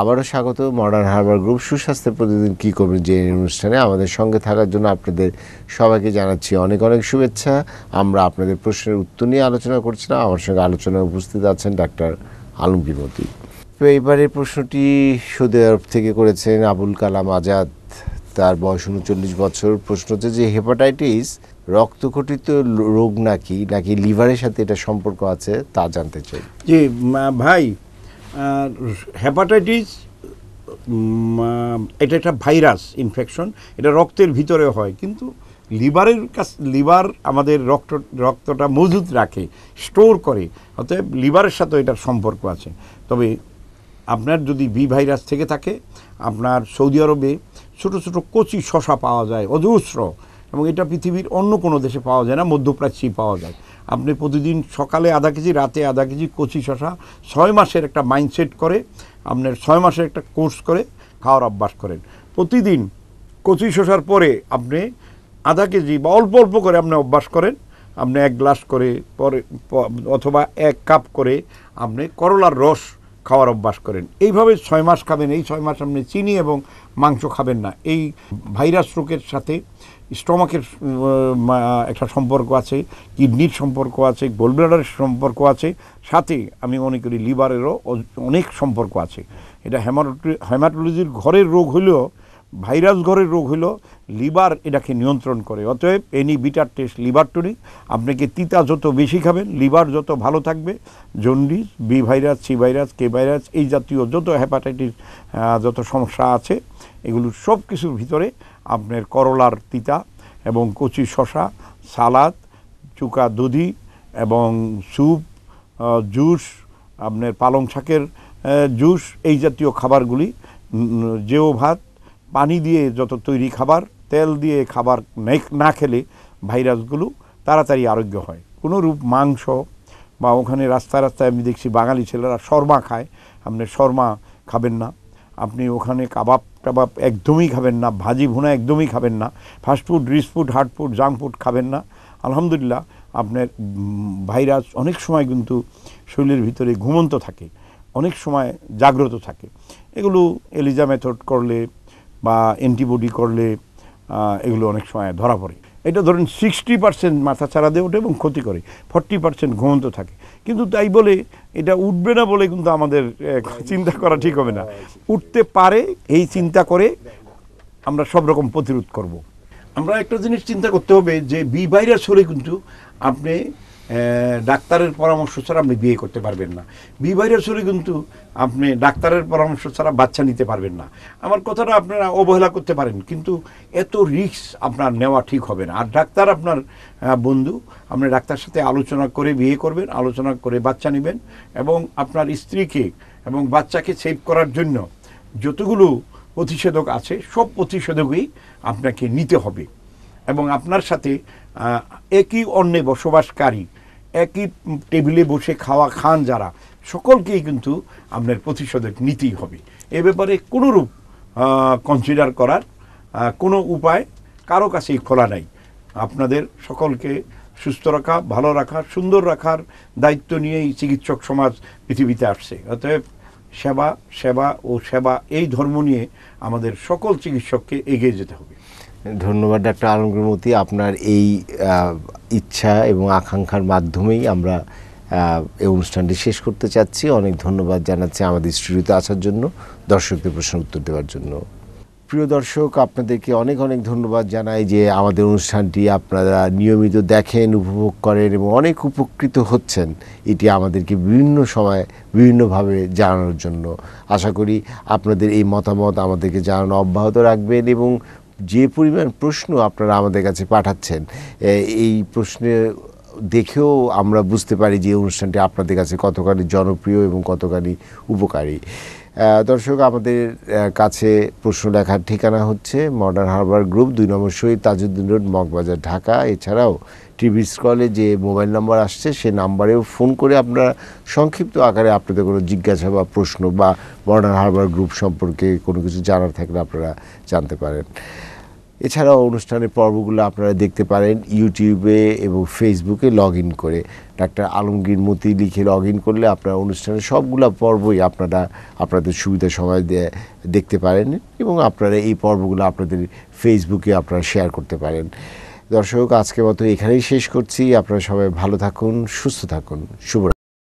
আবারও স্বাগত modern Herbal group সুস্বাস্থ্য প্রতিদিন কী করবেন যে অনুষ্ঠানে আমাদের সঙ্গে থাকার জন্য আপনাদের সবাইকে জানাচ্ছি অনেক অনেক শুভেচ্ছা আমরা আপনাদের প্রশ্নের উত্তর নিয়ে আলোচনা করছিলাম আমার সঙ্গে আলোচনায় উপস্থিত আছেন ডাক্তার আলমগীর মতি তো এবারের প্রশ্নটি সৌদি আরব থেকে করেছেন আবুল কালাম আজাদ তার বয়স উনচল্লিশ বছর প্রশ্ন হচ্ছে যে হেপাটাইটিস রক্তঘটিত রোগ নাকি নাকি লিভারের সাথে এটা সম্পর্ক আছে তা জানতে চাই যে ভাই হেপাটাইটিস এটা একটা ভাইরাস ইনফেকশন এটা রক্তের ভিতরে হয় কিন্তু লিভারের কাছ লিভার আমাদের রক্ত রক্তটা মজুদ রাখে স্টোর করে অতএব লিভারের সাথে এটার সম্পর্ক আছে তবে আপনার যদি বি ভাইরাস থেকে থাকে আপনার সৌদি আরবে ছোট ছোট কচি শশা পাওয়া যায় অজস্র এবং এটা পৃথিবীর অন্য কোনো দেশে পাওয়া যায় না মধ্যপ্রাচ্যেই পাওয়া যায় আপনি প্রতিদিন সকালে আধা কেজি রাতে আধা কেজি কচি শশা ছয় মাসের একটা মাইন্ডসেট করে আপনার ছয় মাসের একটা কোর্স করে খাওয়ার অভ্যাস করেন প্রতিদিন কচি শশার পরে আপনি আধা কেজি বা অল্প অল্প করে আপনি অভ্যাস করেন আপনি এক গ্লাস করে পরে অথবা এক কাপ করে আপনি করলার রস খাওয়ার অভ্যাস করেন এইভাবে ছয় মাস খাবেন এই ছয় মাস আপনি চিনি এবং মাংস খাবেন না এই ভাইরাস রোগের সাথে স্টমাকের একটা সম্পর্ক আছে কিডনির সম্পর্ক আছে গোলব্লাডারের সম্পর্ক আছে সাথে আমি মনে করি লিভারেরও অনেক সম্পর্ক আছে এটা হ্যামাটোলজির ঘরের রোগ হলেও ভাইরাস ঘরের রোগ হলো লিভার এটাকে নিয়ন্ত্রণ করে অতএব any bitter taste liver tonic আপনাকে তিতা যত বেশি খাবেন লিভার যত ভালো থাকবে jaundice B virus C virus কে ভাইরাস এই জাতীয় যত হ্যাপাটাইটিস যত সমস্যা আছে এগুলো সব কিছুর ভিতরে আপনার করলার তিতা এবং কচি শশা সালাদ চুকা দুধি এবং স্যুপ জুস আপনার পালং শাকের জুস এই জাতীয় খাবারগুলি যেও ভাত পানি দিয়ে যত তৈরি খাবার তেল দিয়ে খাবার না খেলে ভাইরাসগুলো তাড়াতাড়ি আরোগ্য হয় কোনো রূপ মাংস বা ওখানে রাস্তায় রাস্তায় আমি দেখছি বাঙালি ছেলেরা শর্মা খায় আপনি শর্মা খাবেন না আপনি ওখানে কাবাব টাবাব একদমই খাবেন না ভাজি ভুনা একদমই খাবেন না fast food rich food hard food junk food খাবেন না আলহামদুলিল্লাহ আপনার ভাইরাস অনেক সময় কিন্তু শরীরের ভিতরে ঘুমন্ত থাকে অনেক সময় জাগ্রত থাকে এগুলো এলিজা মেথড করলে বা অ্যান্টিবডি করলে এগুলো অনেক সময় ধরা পড়ে এটা ধরেন সিক্সটি পার্সেন্ট মাথা ছাড়া দিয়ে ওঠে এবং ক্ষতি করে ফর্টি পার্সেন্ট ঘুমন্ত থাকে কিন্তু তাই বলে এটা উঠবে না বলে কিন্তু আমাদের চিন্তা করা ঠিক হবে না উঠতে পারে এই চিন্তা করে আমরা সব রকম প্রতিরোধ করব। আমরা একটা জিনিস চিন্তা করতে হবে যে বি ভাইরাস হলে কিন্তু আপনি ডাক্তারের পরামর্শ ছাড়া আপনি বিয়ে করতে পারবেন না বিবাহের সুরে কিন্তু আপনি ডাক্তারের পরামর্শ ছাড়া বাচ্চা নিতে পারবেন না আমার কথাটা আপনারা অবহেলা করতে পারেন কিন্তু এত রিক্স আপনার নেওয়া ঠিক হবে না আর ডাক্তার আপনার বন্ধু আপনি ডাক্তার সাথে আলোচনা করে বিয়ে করবেন আলোচনা করে বাচ্চা নেবেন এবং আপনার স্ত্রীকে এবং বাচ্চাকে সেভ করার জন্য যতগুলো প্রতিষেধক আছে সব প্রতিষেধকই আপনাকে নিতে হবে এবং আপনার সাথে একই অন্যে বসবাসকারী একই টেবিলে বসে খাওয়া খান যারা সকলকেই কিন্তু আপনার প্রতিষেধক নিতেই হবে এ ব্যাপারে কোনোরূপ কনসিডার করার কোনো উপায় কারো কাছেই খোলা নাই আপনাদের সকলকে সুস্থ রাখা ভালো রাখা সুন্দর রাখার দায়িত্ব নিয়েই চিকিৎসক সমাজ পৃথিবীতে আসছে অতএব সেবা সেবা ও সেবা এই ধর্ম নিয়ে আমাদের সকল চিকিৎসককে এগিয়ে যেতে হবে ধন্যবাদ ডাক্তার আলমগ্রমতি আপনার এই ইচ্ছা এবং আকাঙ্ক্ষার মাধ্যমেই আমরা এই অনুষ্ঠানটি শেষ করতে চাচ্ছি অনেক ধন্যবাদ জানাচ্ছি আমাদের স্টুডিওতে আসার জন্য দর্শকদের প্রশ্ন উত্তর দেওয়ার জন্য প্রিয় দর্শক আপনাদেরকে অনেক অনেক ধন্যবাদ জানাই যে আমাদের অনুষ্ঠানটি আপনারা নিয়মিত দেখেন উপভোগ করেন এবং অনেক উপকৃত হচ্ছেন এটি আমাদেরকে বিভিন্ন সময় বিভিন্নভাবে জানানোর জন্য আশা করি আপনাদের এই মতামত আমাদেরকে জানানো অব্যাহত রাখবেন এবং যে পরিমাণ প্রশ্ন আপনারা আমাদের কাছে পাঠাচ্ছেন এই প্রশ্নে দেখেও আমরা বুঝতে পারি যে অনুষ্ঠানটি আপনাদের কাছে কতখানি জনপ্রিয় এবং কতখানি উপকারী দর্শক আমাদের কাছে প্রশ্ন লেখার ঠিকানা হচ্ছে মডার্ন হারবার গ্রুপ দুই নম্বর শহীদ তাজুদ্দিন রোড মগবাজার ঢাকা এছাড়াও টিভি স্কলে যে মোবাইল নাম্বার আসছে সে নাম্বারেও ফোন করে আপনারা সংক্ষিপ্ত আকারে আপনাদের কোনো জিজ্ঞাসা বা প্রশ্ন বা মডার্ন হারবার গ্রুপ সম্পর্কে কোনো কিছু জানার থাকলে আপনারা জানতে পারেন এছাড়াও অনুষ্ঠানের পর্বগুলো আপনারা দেখতে পারেন ইউটিউবে এবং ফেসবুকে লগ ইন করে ডাক্তার আলমগীর মতি লিখে লগ ইন করলে আপনারা অনুষ্ঠানের সবগুলো পর্বই আপনারা আপনাদের সুবিধা সবাই দেখতে পারেন এবং আপনারা এই পর্বগুলো আপনাদের ফেসবুকে আপনারা শেয়ার করতে পারেন দর্শক আজকে মতো এখানেই শেষ করছি আপনারা সবাই ভালো থাকুন সুস্থ থাকুন শুভ